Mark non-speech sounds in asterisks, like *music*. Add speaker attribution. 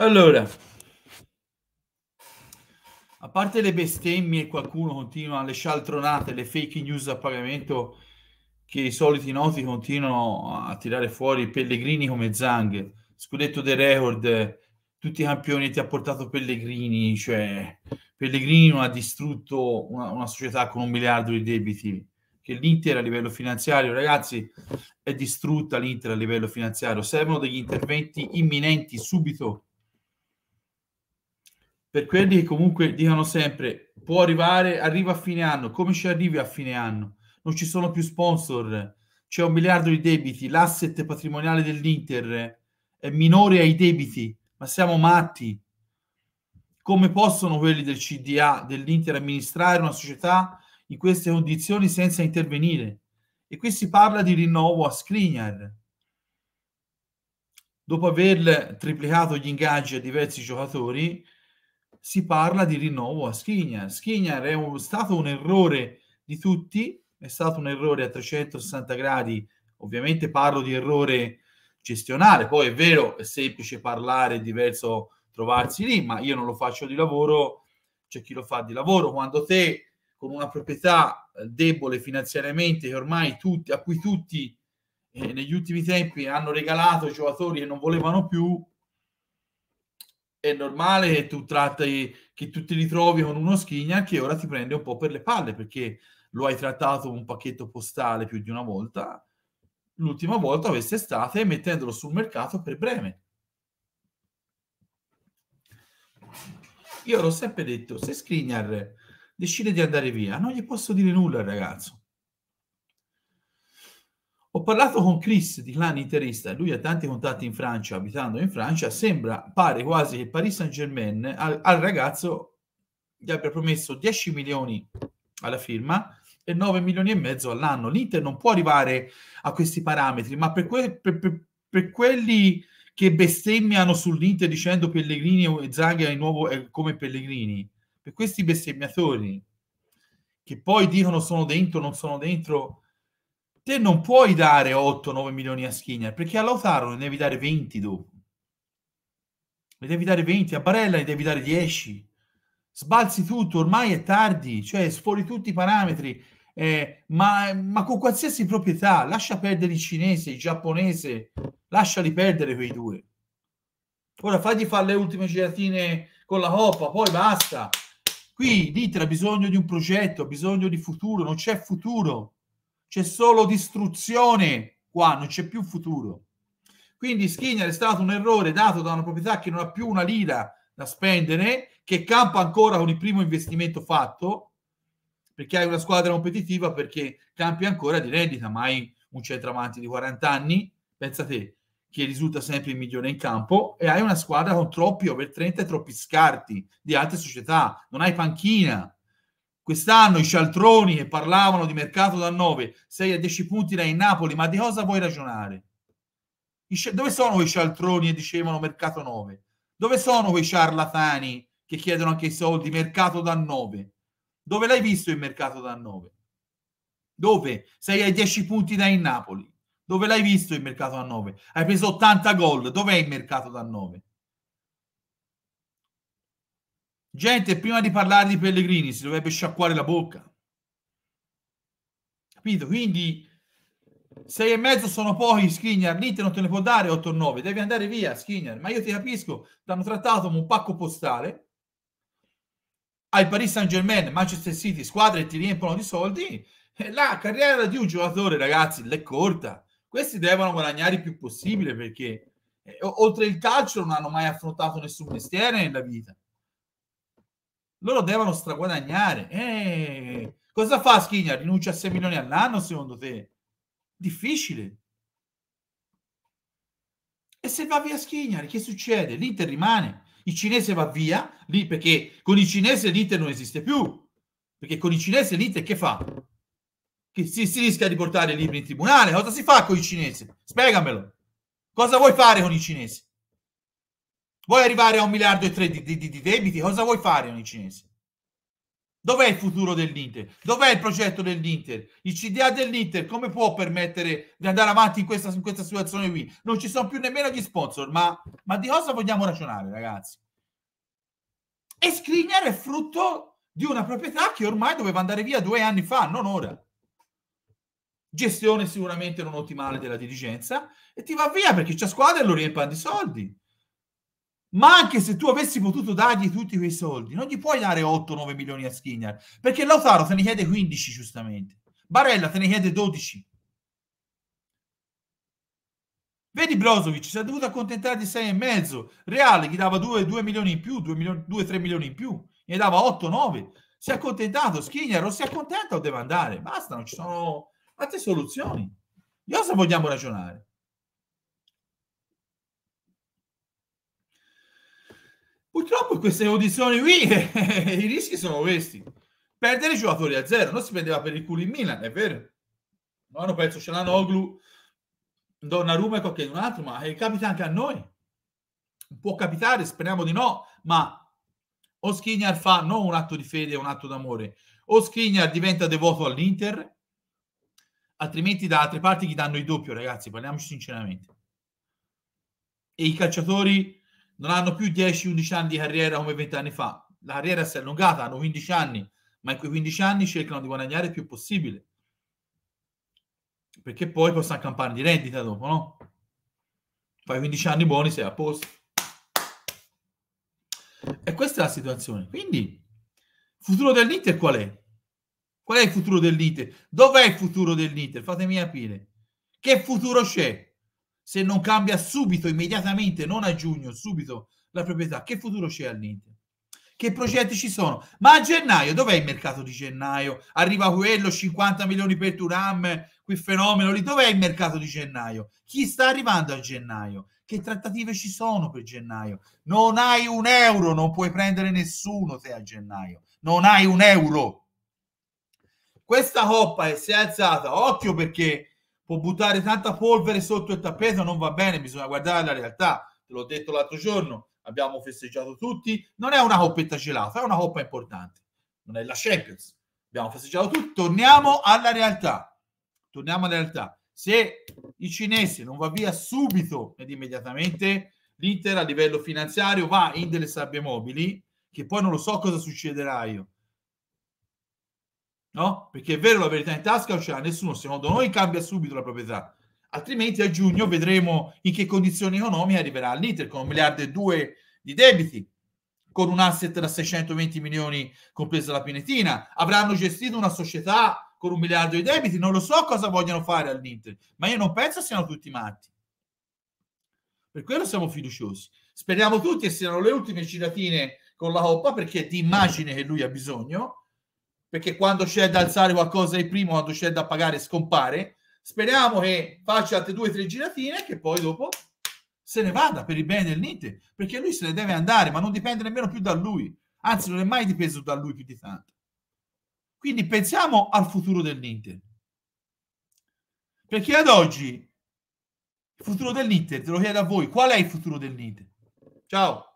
Speaker 1: Allora, a parte le bestemmie, qualcuno continua le scialtronate, le fake news a pagamento che i soliti noti continuano a tirare fuori Pellegrini come Zang, scudetto dei record, tutti i campioni ti ha portato Pellegrini, cioè Pellegrini non ha distrutto una, una società con un miliardo di debiti, che l'Inter a livello finanziario, ragazzi, è distrutta l'Inter a livello finanziario, servono degli interventi imminenti subito per quelli che comunque dicono sempre può arrivare, arriva a fine anno, come ci arrivi a fine anno? Non ci sono più sponsor, c'è un miliardo di debiti, l'asset patrimoniale dell'Inter è minore ai debiti, ma siamo matti. Come possono quelli del CDA dell'Inter amministrare una società in queste condizioni senza intervenire? E qui si parla di rinnovo a Skriniar. Dopo aver triplicato gli ingaggi a diversi giocatori, si parla di rinnovo a Skriniar. Skriniar è un, stato un errore di tutti, è stato un errore a 360 gradi, ovviamente parlo di errore gestionale, poi è vero, è semplice parlare, è diverso trovarsi lì, ma io non lo faccio di lavoro, c'è chi lo fa di lavoro, quando te con una proprietà eh, debole finanziariamente che ormai tutti, a cui tutti eh, negli ultimi tempi hanno regalato giocatori che non volevano più, è normale che tu tratti, che tu ti ritrovi con uno schigna che ora ti prende un po' per le palle perché lo hai trattato un pacchetto postale più di una volta, l'ultima volta quest'estate mettendolo sul mercato per breve. Io l'ho sempre detto, se Skriniar decide di andare via, non gli posso dire nulla al ragazzo. Ho parlato con Chris di clan interista, lui ha tanti contatti in Francia, abitando in Francia, sembra, pare quasi che Paris Saint-Germain al, al ragazzo gli abbia promesso 10 milioni alla firma e 9 milioni e mezzo all'anno. L'Inter non può arrivare a questi parametri, ma per, que- per, per, per quelli che bestemmiano sull'Inter dicendo Pellegrini e Zaghi è, nuovo, come Pellegrini, per questi bestemmiatori che poi dicono sono dentro, non sono dentro, te non puoi dare 8-9 milioni a Skinner perché a Lautaro ne devi dare 20 dopo. Ne devi dare 20, a Barella ne devi dare 10. Sbalzi tutto, ormai è tardi, cioè sfori tutti i parametri, eh, ma, ma, con qualsiasi proprietà, lascia perdere il cinese, il giapponese, lasciali perdere quei due. Ora fagli fare le ultime giratine con la coppa, poi basta. Qui l'Italia ha bisogno di un progetto, ha bisogno di futuro, non c'è futuro c'è solo distruzione qua, non c'è più futuro. Quindi Skinner è stato un errore dato da una proprietà che non ha più una lira da spendere, che campa ancora con il primo investimento fatto, perché hai una squadra competitiva, perché campi ancora di rendita, mai un centravanti di 40 anni, pensa te, che risulta sempre il migliore in campo, e hai una squadra con troppi over 30 e troppi scarti di altre società, non hai panchina, Quest'anno i cialtroni che parlavano di mercato da 9, 6 a 10 punti da in Napoli, ma di cosa vuoi ragionare? Dove sono quei cialtroni che dicevano mercato 9? Dove sono quei ciarlatani che chiedono anche i soldi mercato da 9? Dove l'hai visto il mercato da 9? Dove? Sei ai 10 punti da in Napoli. Dove l'hai visto il mercato da 9? Hai preso 80 gol. Dov'è il mercato da 9? Gente, prima di parlare di Pellegrini si dovrebbe sciacquare la bocca. Capito? Quindi sei e mezzo sono pochi, Skinner, l'Inter non te ne può dare 8 o 9, devi andare via Skinner, ma io ti capisco, ti hanno trattato come un pacco postale al Paris Saint Germain, Manchester City, squadre che ti riempiono di soldi, la carriera di un giocatore, ragazzi, l'è corta. Questi devono guadagnare il più possibile perché eh, oltre il calcio non hanno mai affrontato nessun mestiere nella vita loro devono straguadagnare. Eh, cosa fa Schigna? Rinuncia a 6 milioni all'anno secondo te? Difficile. E se va via Schigna, che succede? L'Inter rimane. Il cinese va via lì perché con il cinese l'Inter non esiste più. Perché con il cinese l'Inter che fa? Che si, si rischia di portare i libri in tribunale. Cosa si fa con il cinese? Spiegamelo. Cosa vuoi fare con il cinese? Vuoi arrivare a un miliardo e tre di, di, di debiti? Cosa vuoi fare ogni cinese? Dov'è il futuro dell'Inter? Dov'è il progetto dell'Inter? Il CDA dell'Inter come può permettere di andare avanti in questa, in questa situazione qui? Non ci sono più nemmeno gli sponsor, ma, ma di cosa vogliamo ragionare, ragazzi? E Skriniar è frutto di una proprietà che ormai doveva andare via due anni fa, non ora. Gestione sicuramente non ottimale della dirigenza e ti va via perché c'è squadra e lo riempiono di soldi. Ma anche se tu avessi potuto dargli tutti quei soldi, non gli puoi dare 8-9 milioni a Skinner, perché Lautaro te ne chiede 15 giustamente, Barella te ne chiede 12. Vedi Brozovic, si è dovuto accontentare di e mezzo, Reale gli dava 2, 2 milioni in più, 2-3 milioni, milioni in più, ne dava 8-9, si è accontentato, Skinner o si accontenta o deve andare, basta, non ci sono altre soluzioni. Di cosa vogliamo ragionare? Purtroppo in queste condizioni qui, *laughs* i rischi sono questi. Perdere i giocatori a zero, non si prendeva per il culo in Milan, è vero. No, hanno perso Cialanoglu, Donnarumma e qualche un altro, ma eh, capita anche a noi. Può capitare, speriamo di no, ma o Skriniar fa non un atto di fede, un atto d'amore, o Skriniar diventa devoto all'Inter, altrimenti da altre parti gli danno il doppio, ragazzi, parliamoci sinceramente. E i calciatori non hanno più 10-11 anni di carriera come 20 anni fa. La carriera si è allungata, hanno 15 anni, ma in quei 15 anni cercano di guadagnare il più possibile. Perché poi possono campare di rendita dopo, no? Fai 15 anni buoni, sei a posto. E questa è la situazione. Quindi, il futuro dell'Inter qual è? Qual è il futuro dell'Inter? Dov'è il futuro dell'Inter? Fatemi capire. Che futuro c'è? se non cambia subito, immediatamente, non a giugno, subito la proprietà, che futuro c'è all'Inter? Che progetti ci sono? Ma a gennaio, dov'è il mercato di gennaio? Arriva quello, 50 milioni per Turam, quel fenomeno lì, dov'è il mercato di gennaio? Chi sta arrivando a gennaio? Che trattative ci sono per gennaio? Non hai un euro, non puoi prendere nessuno te a gennaio, non hai un euro. Questa coppa che si è alzata, occhio perché può buttare tanta polvere sotto il tappeto, non va bene, bisogna guardare la realtà. Te l'ho detto l'altro giorno, abbiamo festeggiato tutti, non è una coppetta gelata, è una coppa importante, non è la Champions. Abbiamo festeggiato tutti, torniamo alla realtà. Torniamo alla realtà. Se i cinesi non va via subito ed immediatamente, l'Inter a livello finanziario va in delle sabbie mobili, che poi non lo so cosa succederà io no? Perché è vero la verità in tasca cioè, non ce l'ha nessuno, secondo noi cambia subito la proprietà. Altrimenti a giugno vedremo in che condizioni economiche arriverà l'Inter con un miliardo e due di debiti, con un asset da 620 milioni compresa la Pinetina. Avranno gestito una società con un miliardo di debiti, non lo so cosa vogliono fare all'Inter, ma io non penso siano tutti matti. Per quello siamo fiduciosi. Speriamo tutti che siano le ultime giratine con la Coppa perché è di immagine che lui ha bisogno perché quando c'è da alzare qualcosa di primo, quando c'è da pagare scompare. Speriamo che faccia altre due o tre giratine che poi dopo se ne vada per il bene del Nite, perché lui se ne deve andare, ma non dipende nemmeno più da lui. Anzi, non è mai dipeso da lui più di tanto. Quindi pensiamo al futuro dell'Inter. Perché ad oggi il futuro dell'Inter, te lo chiedo a voi, qual è il futuro dell'Inter? Ciao.